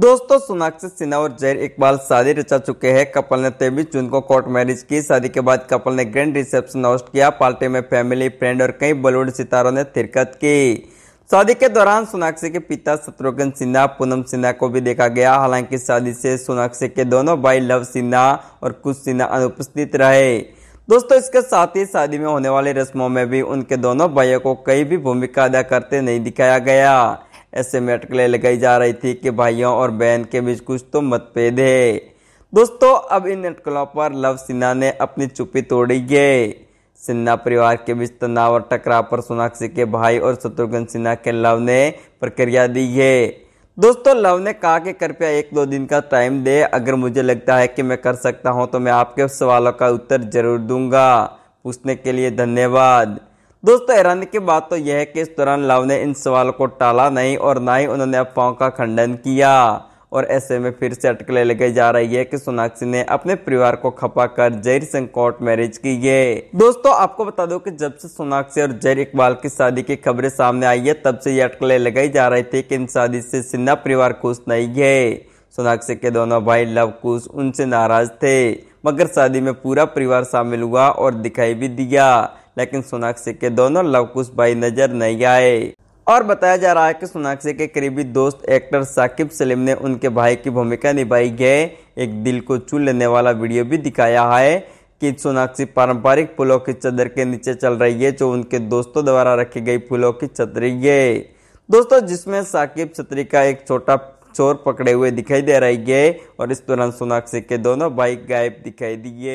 दोस्तों सोनाक्षी सिन्हा और जहर इकबाल शादी रचा चुके हैं कपल ने तेईस जून को कोर्ट मैरिज की शादी के बाद कपल ने ग्रैंड रिसेप्शन होस्ट किया पार्टी में फैमिली फ्रेंड और कई बॉलीवुड सितारों ने शिरकत की शादी के दौरान सोनाक्षी के पिता शत्रुघ्न सिन्हा पूनम सिन्हा को भी देखा गया हालांकि शादी से सोनाक्षी के दोनों भाई लव सिन्हा और कुश सिन्हा अनुपस्थित रहे दोस्तों इसके साथ ही शादी में होने वाली रस्मों में भी उनके दोनों भाइयों को कई भी भूमिका अदा करते नहीं दिखाया गया ऐसे में लगाई जा रही थी कि भाइयों और बहन के बीच कुछ तो मतभेद है दोस्तों अब इन अटकलों पर लव सिन्हा ने अपनी चुप्पी तोड़ी है सिन्हा परिवार के बीच तनाव और टकराव पर सोनाक्षी के भाई और शत्रुघ्न सिन्हा के लव ने प्रक्रिया दी है दोस्तों लव ने कहा कि कृपया एक दो दिन का टाइम दे अगर मुझे लगता है कि मैं कर सकता हूं तो मैं आपके सवालों का उत्तर जरूर दूंगा पूछने के लिए धन्यवाद दोस्तों हैरानी की बात तो यह है कि इस दौरान लव ने इन सवाल को टाला नहीं और ना ही उन्होंने अफवाहों का खंडन किया और ऐसे में फिर से अटकले लगाई जा रही है कि सोनाक्षी ने अपने परिवार को खपा कर जैर सिंह कोर्ट मैरिज की है दोस्तों आपको बता दो कि जब से सोनाक्षी और जयर इकबाल की शादी की खबरें सामने आई है तब से ये अटकले लगाई जा रही थी कि इन शादी से सिन्हा परिवार खुश नहीं है सोनाक्षी के दोनों भाई लव कुश उनसे नाराज थे मगर शादी में पूरा परिवार शामिल हुआ और दिखाई भी दिया लेकिन सोनाक्षी के दोनों लवकुश भाई नजर नहीं आए और बताया जा रहा है कि सोनाक्षी के करीबी दोस्त एक्टर साकिब सलीम ने उनके भाई की भूमिका निभाई है एक दिल को चू लेने वाला वीडियो भी दिखाया है कि सोनाक्षी पारंपरिक फूलों की चादर के नीचे चल रही है जो उनके दोस्तों द्वारा रखी गई फूलों की छतरी है दोस्तों जिसमें साकिब छतरी का एक छोटा चोर पकड़े हुए दिखाई दे रही है और इस दौरान सोनाक्षी के दोनों बाइक गायब दिखाई दिए